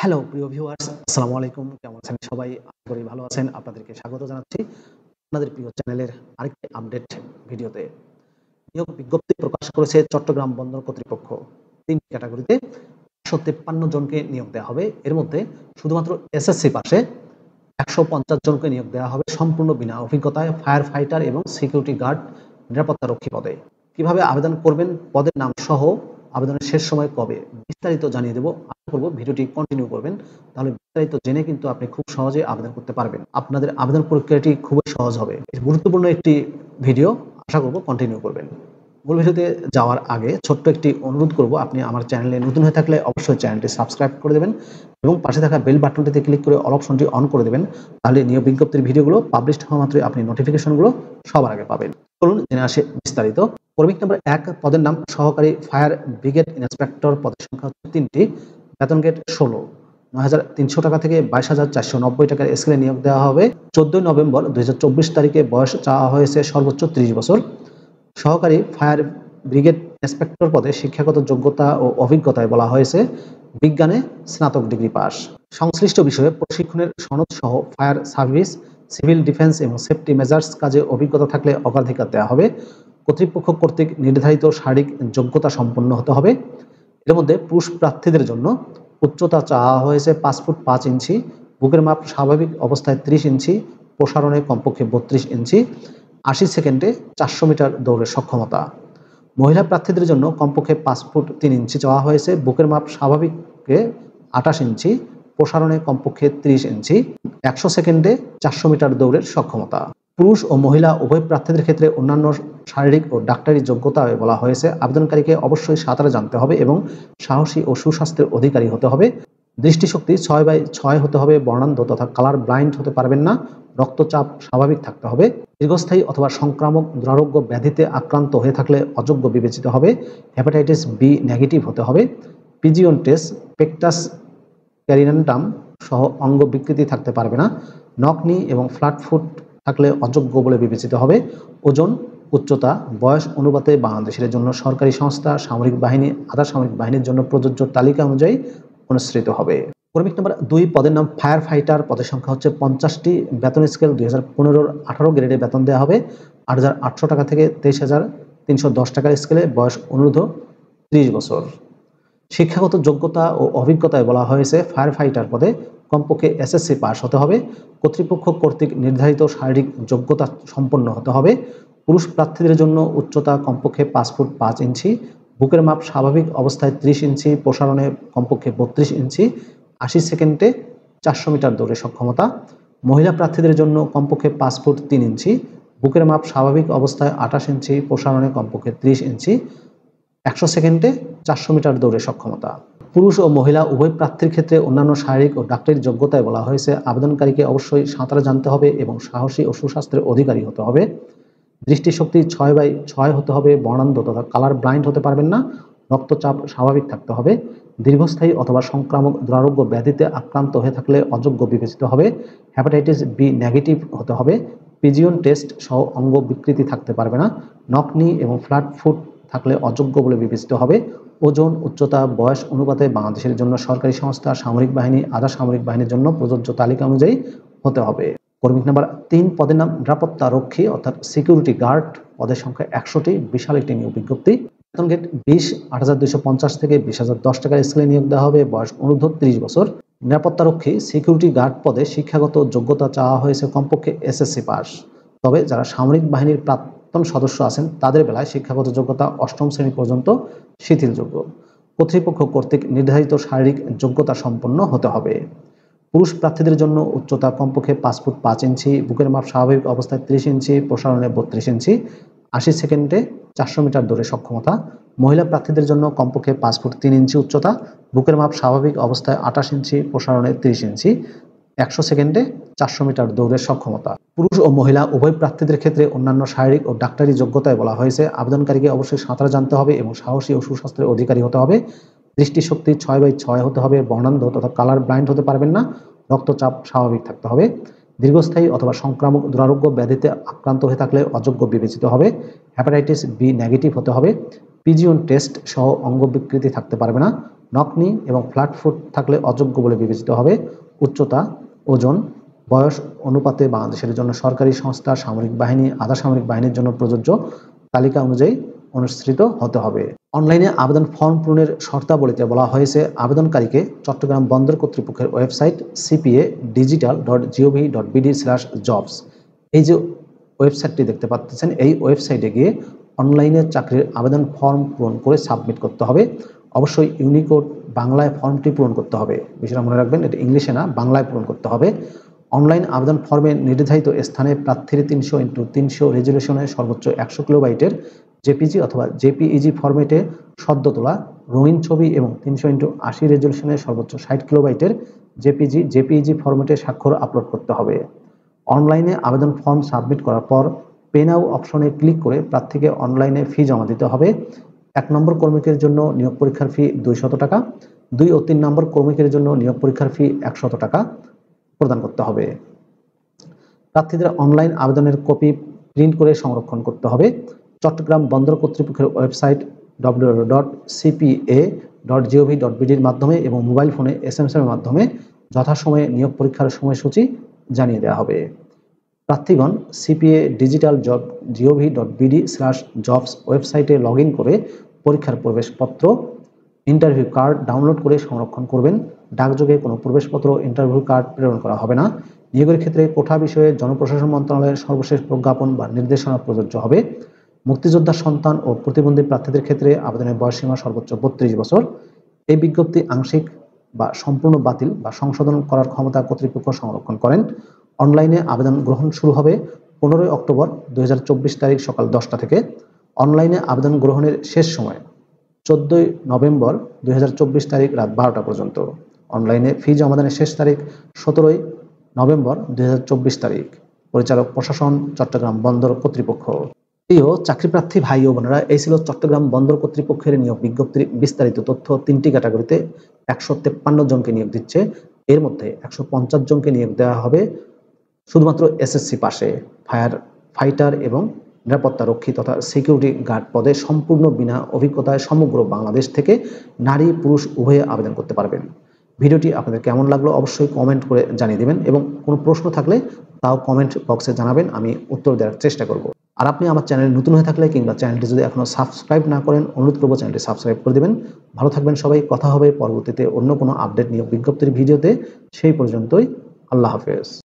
hello প্রিয় viewers আসসালামু আলাইকুম কেমন আছেন সবাই আশা করি ভালো আছেন আপনাদেরকে স্বাগত জানাচ্ছি আপনাদের প্রিয় চ্যানেলের আরেকটি আপডেট ভিডিওতে নিয়োগ বিজ্ঞপ্তি প্রকাশ করেছে চট্টগ্রাম বন্দর কর্তৃপক্ষ তিন ক্যাটাগরিতে একশো তেপ্পান্ন জনকে নিয়োগ দেওয়া হবে এর মধ্যে শুধুমাত্র এসএসসি পাশে একশো পঞ্চাশ জনকে নিয়োগ দেওয়া হবে সম্পূর্ণ বিনা অভিজ্ঞতায় ফায়ার ফাইটার এবং সিকিউরিটি গার্ড নিরাপত্তা রক্ষী পদে কিভাবে আবেদন করবেন পদের নাম সহ আবেদনের শেষ সময় কবে বিস্তারিত জানিয়ে দেবো আশা করবো ভিডিওটি কন্টিনিউ করবেন তাহলে বিস্তারিত জেনে কিন্তু আপনি খুব সহজে আবেদন করতে পারবেন আপনাদের আবেদন প্রক্রিয়াটি খুবই সহজ হবে গুরুত্বপূর্ণ একটি ভিডিও আশা করবো কন্টিনিউ করবেন মূল ভিডিওতে যাওয়ার আগে ছোট্ট একটি অনুরোধ করব আপনি আমার চ্যানেলে নতুন হয়ে থাকলে অবশ্যই চ্যানেলটি সাবস্ক্রাইব করে দেবেন এবং পাশে থাকা বেল বাটনটিতে ক্লিক করে অল অপশনটি অন করে দেবেন তাহলে নিয়োগ বিজ্ঞপ্তির ভিডিওগুলো পাবলিশ হওয়া মাত্রই আপনি নোটিফিকেশনগুলো সবার আগে পাবেন চলুন জেনে আসে বিস্তারিত কর্মিক নম্বর এক পদের নাম সহকারী ফায়ার ব্রিগেড ইন্সপেক্টর পদের সংখ্যা হচ্ছে তিনটি বেতন গেট ষোলো নয় টাকা থেকে বাইশ হাজার চারশো নব্বই টাকার স্কেলে নিয়োগ দেওয়া হবে চোদ্দই নভেম্বর দুই তারিখে বয়স চাওয়া হয়েছে সর্বোচ্চ ত্রিশ বছর সহকারী ফায়ার ব্রিগেড ইন্সপেক্টর পদে শিক্ষাগত যোগ্যতা ও অভিজ্ঞতায় বলা হয়েছে বিজ্ঞানে স্নাতক ডিগ্রি পাস সংশ্লিষ্ট বিষয়ে প্রশিক্ষণের সনদ সহ ফায়ার সার্ভিস সিভিল ডিফেন্স এবং সেফটি মেজার্স কাজে অভিজ্ঞতা থাকলে অগ্রাধিকার দেওয়া হবে কর্তৃপক্ষ কর্তৃক নির্ধারিত শারীরিক যোগ্যতা সম্পন্ন হতে হবে এর মধ্যে পুরুষ প্রার্থীদের জন্য উচ্চতা চাওয়া হয়েছে পাঁচ ফুট পাঁচ ইঞ্চি বুকের মাপ স্বাভাবিক অবস্থায় ত্রিশ ইঞ্চি প্রসারণে কমপক্ষে বত্রিশ ইঞ্চি আশি সেকেন্ডে চারশো মিটার দৌড়ের সক্ষমতা মহিলা প্রার্থীদের জন্য কমপক্ষে পাঁচ ফুট তিন ইঞ্চি চাওয়া হয়েছে বুকের মাপ স্বাভাবিককে আঠাশ ইঞ্চি প্রসারণে কমপক্ষে ৩০ ইঞ্চি একশো সেকেন্ডে চারশো মিটার দৌড়ের সক্ষমতা পুরুষ ও মহিলা উভয় প্রার্থীদের ক্ষেত্রে অন্যান্য শারীরিক ও ডাক্তারি যোগ্যতা বলা হয়েছে আবেদনকারীকে অবশ্যই সাঁতারে জানতে হবে এবং সাহসী ও সুস্বাস্থ্যের অধিকারী হতে হবে দৃষ্টিশক্তি ছয় বাই ছয় হতে হবে বর্ণান্ধ তথা কালার ব্লাইন্ড হতে পারবেন না রক্তচাপ স্বাভাবিক থাকতে হবে দীর্ঘস্থায়ী অথবা সংক্রামক দুরারোগ্য ব্যাধিতে আক্রান্ত হয়ে থাকলে অযোগ্য বিবেচিত হবে হ্যাপাটাইটিস বি নেগেটিভ হতে হবে পিজিওন টেস্ট পেকটাস ক্যারিনান্টাম সহ অঙ্গ বিকৃতি থাকতে পারবে না নকনি এবং ফ্ল্যাট ফুট থাকলে অযোগ্য বলে বিবেচিত হবে ওজন উচ্চতা বয়স অনুপাতে বাংলাদেশের জন্য সরকারি সংস্থা সামরিক বাহিনী আধা সামরিক বাহিনীর জন্য প্রযোজ্য তালিকা অনুযায়ী অনুসৃত হবে ক্রমিক নম্বর দুই পদের নাম ফায়ার ফাইটার পদের সংখ্যা হচ্ছে পঞ্চাশটি বেতন স্কেল দুই হাজার পনেরোর আঠারো গ্রেডে বেতন দেওয়া হবে আট হাজার আটশো টাকা থেকে তেইশ হাজার তিনশো দশ টাকার স্কেলে বয়স অনুরোধ ত্রিশ বছর শিক্ষাগত যোগ্যতা ও অভিজ্ঞতায় বলা হয়েছে ফায়ার ফাইটার পদে কমপক্ষে এসএসসি পাশ হতে হবে কর্তৃপক্ষ কর্তৃক নির্ধারিত শারীরিক যোগ্যতা সম্পন্ন হতে হবে পুরুষ প্রার্থীদের জন্য উচ্চতা কমপক্ষে পাঁচ ফুট পাঁচ ইঞ্চি বুকের মাপ স্বাভাবিক অবস্থায় ত্রিশ ইঞ্চি প্রসারণে কমপক্ষে বত্রিশ ইঞ্চি আশি সেকেন্ডে চারশো মিটার দৌড়ে সক্ষমতা মহিলা প্রার্থীদের জন্য কমপক্ষে পাঁচ ফুট তিন ইঞ্চি বুকের মাপ স্বাভাবিক অবস্থায় আঠাশ ইঞ্চি প্রসারণে কমপক্ষে ত্রিশ ইঞ্চি একশো সেকেন্ডে চারশো মিটার দৌড়ে সক্ষমতা পুরুষ ও মহিলা উভয় প্রার্থীর ক্ষেত্রে অন্যান্য শারীরিক ও ডাক্তারের যোগ্যতায় বলা হয়েছে আবেদনকারীকে অবশ্যই সাঁতার জানতে হবে এবং সাহসী ও সুস্বাস্থ্যের অধিকারী হতে হবে দৃষ্টিশক্তি ছয় বাই ছয় হতে হবে বর্ণান্ধ তথা কালার ব্লাইন্ড হতে পারবেন না রক্তচাপ স্বাভাবিক থাকতে হবে দীর্ঘস্থায়ী অথবা সংক্রামক দুরারোগ্য ব্যাধিতে আক্রান্ত হয়ে থাকলে অযোগ্য বিবেচিত হবে হ্যাপাটাইটিস বি নেগেটিভ হতে হবে পিজিওন টেস্ট সহ অঙ্গ বিকৃতি থাকতে পারবে না নকনি এবং ফ্ল্যাট ফুট থাকলে অযোগ্য বলে বিবেচিত হবে ওজন উচ্চতা বয়স অনুপাতে বাংলাদেশের জন্য সরকারি সংস্থা সামরিক বাহিনী আধা সামরিক বাহিনীর জন্য প্রযোজ্য তালিকা অনুযায়ী হতে হবে কর্মী নাম্বার তিন পদের নাম নিরাপত্তা রক্ষী অর্থাৎ সিকিউরিটি গার্ড পদের সংখ্যা একশোটি বিশাল একটি নিয়োগ বিজ্ঞপ্তি বেতন গেট বিশ আট হাজার পঞ্চাশ থেকে বিশ হাজার দশ টাকার স্কেলে নিয়োগ দেওয়া হবে বয়স অনুরোধ ত্রিশ বছর নিরাপত্তারক্ষী সিকিউরিটি গার্ড পদে শিক্ষাগত যোগ্যতা চাওয়া হয়েছে কমপক্ষে এসএসসি পাস তবে যারা সামরিক বাহিনীর প্রাক্তন সদস্য আছেন তাদের বেলায় শিক্ষাগত যোগ্যতা অষ্টম শ্রেণী পর্যন্ত শিথিলযোগ্য কর্তৃপক্ষ কর্তৃক নির্ধারিত শারীরিক যোগ্যতা সম্পন্ন হতে হবে পুরুষ প্রার্থীদের জন্য উচ্চতা কমপক্ষে পাঁচ ফুট পাঁচ ইঞ্চি বুকের মাপ স্বাভাবিক অবস্থায় ত্রিশ ইঞ্চি প্রসারণে বত্রিশ ইঞ্চি আশি সেকেন্ডে চারশো মিটার দৌড়ে সক্ষমতা মহিলা প্রার্থীদের জন্য কমপক্ষে পাঁচ ফুট তিন ইঞ্চি উচ্চতা বুকের মাপ স্বাভাবিক অবস্থায় আঠাশ ইঞ্চি প্রসারণে ত্রিশ ইঞ্চি একশো সেকেন্ডে চারশো মিটার দৌড়ের সক্ষমতা পুরুষ ও মহিলা উভয় প্রার্থীদের ক্ষেত্রে অন্যান্য শারীরিক ও ডাক্তারি যোগ্যতায় বলা হয়েছে আবেদনকারীকে অবশ্যই সাঁতার জানতে হবে এবং সাহসী ও সুস্বাস্থ্যের অধিকারী হতে হবে দৃষ্টিশক্তি ছয় বাই ছয় হতে হবে বর্ণান্ধ তথা কালার ব্লাইন্ড হতে পারবেন না রক্তচাপ স্বাভাবিক থাকতে হবে দীর্ঘস্থায়ী অথবা সংক্রামক দুরারোগ্য ব্যাধিতে আক্রান্ত হয়ে থাকলে অযোগ্য বিবেচিত হবে হ্যাপাটাইটিস বি নেগেটিভ হতে হবে পিজিওন টেস্ট সহ অঙ্গ বিকৃতি থাকতে পারবে না নকনি এবং ফ্ল্যাট ফুট থাকলে অযোগ্য বলে বিবেচিত হবে উচ্চতা ওজন বয়স অনুপাতে বাংলাদেশের জন্য সরকারি সংস্থা সামরিক বাহিনী আধা সামরিক বাহিনীর জন্য প্রযোজ্য তালিকা অনুযায়ী অনুষ্ঠিত হতে হবে অনলাইনে আবেদন ফর্ম পূরণের শর্তাবলীতে বলা হয়েছে আবেদনকারীকে চট্টগ্রাম বন্দর কর্তৃপক্ষের website CPA digital dot GOV dot BD slash jobs এই যে ওয়েবসাইটটি দেখতে পাচ্ছেন এই ওয়েবসাইটে গিয়ে অনলাইনে চাকরির আবেদন ফর্ম পূরণ করে সাবমিট করতে হবে অবশ্যই ইউনিকোড বাংলায় ফর্মটি পূরণ করতে হবে বিষয়টা মনে রাখবেন এটা ইংলিশে না বাংলায় পূরণ করতে হবে অনলাইন আবেদন ফর্মে নির্ধারিত স্থানে প্রার্থীর তিনশো ইন্টু তিনশো রেজুলেশনে সর্বোচ্চ একশো কিলোবাইটের জেপিজি অথবা জেপিইজি ফরম্যাটে সদ্য তোলা রঙিন ছবি এবং তিনশো ইন্টু আশি রেজলিউশনের সর্বোচ্চ ষাট কিলোবাইটের জেপিজি জেপিইজি ফরম্যাটে স্বাক্ষর আপলোড করতে হবে অনলাইনে আবেদন ফর্ম সাবমিট করার পর পেনাউ অপশনে ক্লিক করে প্রার্থীকে অনলাইনে ফি জমা দিতে হবে এক নম্বর কর্মীকের জন্য নিয়োগ পরীক্ষার ফি দুইশত টাকা দুই ও তিন নম্বর কর্মীকের জন্য নিয়োগ পরীক্ষার ফি একশত টাকা প্রদান করতে হবে প্রার্থীদের অনলাইন আবেদনের কপি প্রিন্ট করে সংরক্ষণ করতে হবে চট্টগ্রাম বন্দর কর্তৃপক্ষের website W dot CPA dot GOV dot বিডির মাধ্যমে এবং মোবাইল ফোনে এস এম মাধ্যমে যথাসময়ে নিয়োগ পরীক্ষার সময়সূচি জানিয়ে দেওয়া হবে প্রার্থীগণ CPA digital job GOV dot BD slash jobs ওয়েবসাইটে লগ করে পরীক্ষার প্রবেশপত্র ইন্টারভিউ কার্ড ডাউনলোড করে সংরক্ষণ করবেন ডাকযোগে কোনো প্রবেশপত্র ইন্টারভিউ কার্ড প্রেরণ করা হবে না নিয়োগের ক্ষেত্রে কোঠা বিষয়ে জনপ্রশাসন মন্ত্রণালয়ের সর্বশেষ প্রজ্ঞাপন বা নির্দেশনা প্রযোজ্য হবে মুক্তিযোদ্ধা সন্তান ও প্রতিবন্ধী প্রার্থীদের ক্ষেত্রে আবেদনের বয়সীমা সর্বোচ্চ বত্রিশ বছর এই বিজ্ঞপ্তি আংশিক বা সম্পূর্ণ বাতিল বা সংশোধন করার ক্ষমতা কর্তৃপক্ষ সংরক্ষণ করেন অনলাইনে আবেদন গ্রহণ শুরু হবে পনেরোই অক্টোবর দুই তারিখ সকাল দশটা থেকে অনলাইনে আবেদন গ্রহণের শেষ সময় চোদ্দই নভেম্বর দুই তারিখ রাত বারোটা পর্যন্ত অনলাইনে ফি জমাদানের শেষ তারিখ সতেরোই নভেম্বর দুই তারিখ পরিচালক প্রশাসন চট্টগ্রাম বন্দর কর্তৃপক্ষ প্রিয় চাকরিপ্রার্থী ভাই ও বোনেরা এই ছিল চট্টগ্রাম বন্দর কর্তৃপক্ষের নিয়োগ বিজ্ঞপ্তির বিস্তারিত তথ্য তিনটি ক্যাটাগরিতে একশো তেপ্পান্ন জনকে নিয়োগ দিচ্ছে এর মধ্যে একশো পঞ্চাশ জনকে নিয়োগ দেওয়া হবে শুধুমাত্র এসএসসি পাশে ফায়ার ফাইটার এবং নিরাপত্তা রক্ষী তথা সিকিউরিটি গার্ড পদে সম্পূর্ণ বিনা অভিজ্ঞতায় সমগ্র বাংলাদেশ থেকে নারী পুরুষ উভয়ে আবেদন করতে পারবেন ভিডিওটি আপনাদের কেমন লাগলো অবশ্যই কমেন্ট করে জানিয়ে দেবেন এবং কোনো প্রশ্ন থাকলে তাও কমেন্ট বক্সে জানাবেন আমি উত্তর দেওয়ার চেষ্টা করব আর আপনি আমার চ্যানেলে নতুন হয়ে থাকলে কিংবা চ্যানেলটি যদি এখনও সাবস্ক্রাইব না করেন অনুরোধ করবো চ্যানেলটি সাবস্ক্রাইব করে দেবেন ভালো থাকবেন সবাই কথা হবে পরবর্তীতে অন্য কোনো আপডেট নিয়ে বিজ্ঞপ্তির ভিডিওতে সেই পর্যন্তই আল্লাহ হাফেজ